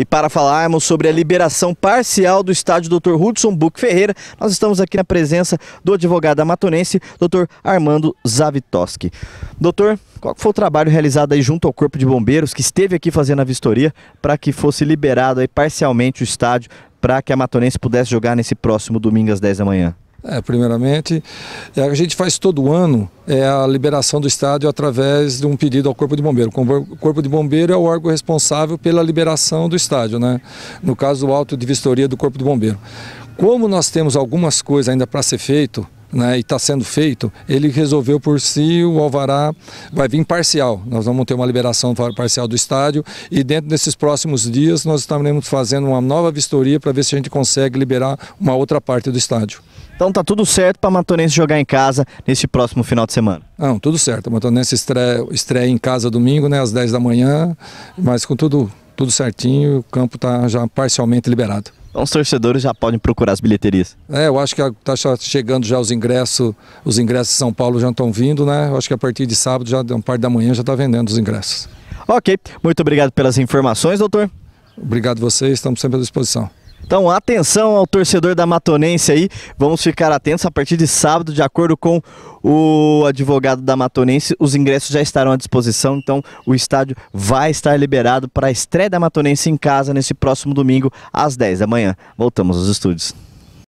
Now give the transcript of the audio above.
E para falarmos sobre a liberação parcial do estádio Dr. Hudson Buck Ferreira, nós estamos aqui na presença do advogado amatonense, Dr. Armando Zavitoski. Doutor, qual foi o trabalho realizado aí junto ao Corpo de Bombeiros que esteve aqui fazendo a vistoria para que fosse liberado aí parcialmente o estádio para que a Matonense pudesse jogar nesse próximo domingo às 10 da manhã? É, primeiramente, é, a gente faz todo ano é, a liberação do estádio através de um pedido ao Corpo de Bombeiro. O Corpo de Bombeiro é o órgão responsável pela liberação do estádio, né? no caso do alto de vistoria do Corpo de Bombeiro. Como nós temos algumas coisas ainda para ser feito, né, e está sendo feito, ele resolveu por si, o Alvará vai vir parcial. Nós vamos ter uma liberação parcial do estádio e dentro desses próximos dias nós estaremos fazendo uma nova vistoria para ver se a gente consegue liberar uma outra parte do estádio. Então tá tudo certo para a Matonense jogar em casa neste próximo final de semana. Não, tudo certo. A Matonense estreia, estreia em casa domingo, né, às 10 da manhã, mas com tudo tudo certinho, o campo está já parcialmente liberado. Então os torcedores já podem procurar as bilheterias. É, eu acho que está chegando já os ingressos, os ingressos de São Paulo já estão vindo, né? Eu acho que a partir de sábado, já um par da manhã, já está vendendo os ingressos. Ok, muito obrigado pelas informações, doutor. Obrigado a vocês, estamos sempre à disposição. Então, atenção ao torcedor da Matonense aí, vamos ficar atentos a partir de sábado, de acordo com o advogado da Matonense, os ingressos já estarão à disposição, então o estádio vai estar liberado para a estreia da Matonense em casa nesse próximo domingo às 10 da manhã. Voltamos aos estúdios.